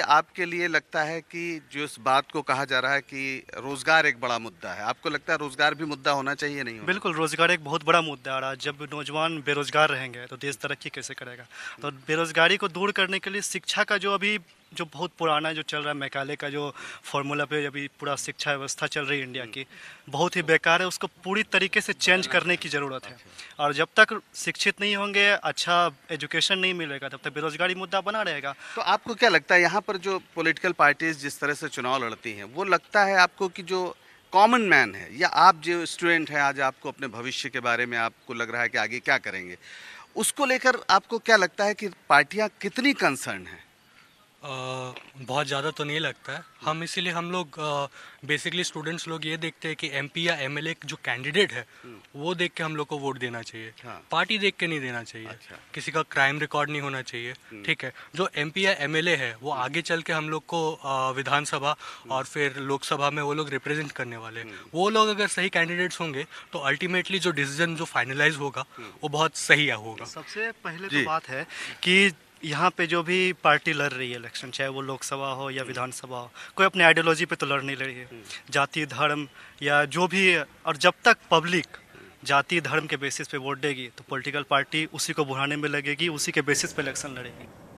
कि आपके लिए लगता है कि जो इस बात को कहा जा रहा है कि रोजगार एक बड़ा मुद्दा है आपको लगता है रोजगार भी मुद्दा होना चाहिए नहीं होना? बिल्कुल रोजगार एक बहुत बड़ा मुद्दा आ रहा है जब नौजवान बेरोजगार रहेंगे तो देश तरक्की कैसे करेगा तो बेरोजगारी को दूर करने के लिए शिक्षा का जो अभी जो बहुत पुराना जो चल रहा है मैकाले का जो फॉर्मूला पे अभी पूरा शिक्षा व्यवस्था चल रही है इंडिया की बहुत ही बेकार है उसको पूरी तरीके से चेंज करने की ज़रूरत है अच्छा। और जब तक शिक्षित नहीं होंगे अच्छा एजुकेशन नहीं मिलेगा तब तक बेरोजगारी मुद्दा बना रहेगा तो आपको क्या लगता है यहाँ पर जो पोलिटिकल पार्टीज जिस तरह से चुनाव लड़ती हैं वो लगता है आपको कि जो कॉमन मैन है या आप जो स्टूडेंट हैं आज आपको अपने भविष्य के बारे में आपको लग रहा है कि आगे क्या करेंगे उसको लेकर आपको क्या लगता है कि पार्टियाँ कितनी कंसर्न हैं बहुत ज़्यादा तो नहीं लगता है हम इसीलिए हम लोग बेसिकली स्टूडेंट्स लोग ये देखते हैं कि एमपी या एमएलए जो कैंडिडेट है हम्म। वो देख के हम लोग को वोट देना चाहिए हाँ। पार्टी देख के नहीं देना चाहिए अच्छा। किसी का क्राइम रिकॉर्ड नहीं होना चाहिए हम्म। ठीक है जो एमपी या एमएलए है वो हम्म। आगे चल के हम लोग को विधानसभा और फिर लोकसभा में वो लोग रिप्रेजेंट करने वाले वो लोग अगर सही कैंडिडेट्स होंगे तो अल्टीमेटली जो डिसीजन जो फाइनलाइज होगा वो बहुत सही होगा सबसे पहले तो बात है कि यहाँ पे जो भी पार्टी लड़ रही है इलेक्शन चाहे वो लोकसभा हो या विधानसभा हो कोई अपने आइडियोलॉजी पे तो लड़ नहीं रही है हम्म। जाति धर्म या जो भी और जब तक पब्लिक जाति धर्म के बेसिस पे वोट देगी तो पॉलिटिकल पार्टी उसी को बुराने में लगेगी उसी के बेसिस पे इलेक्शन लड़ेगी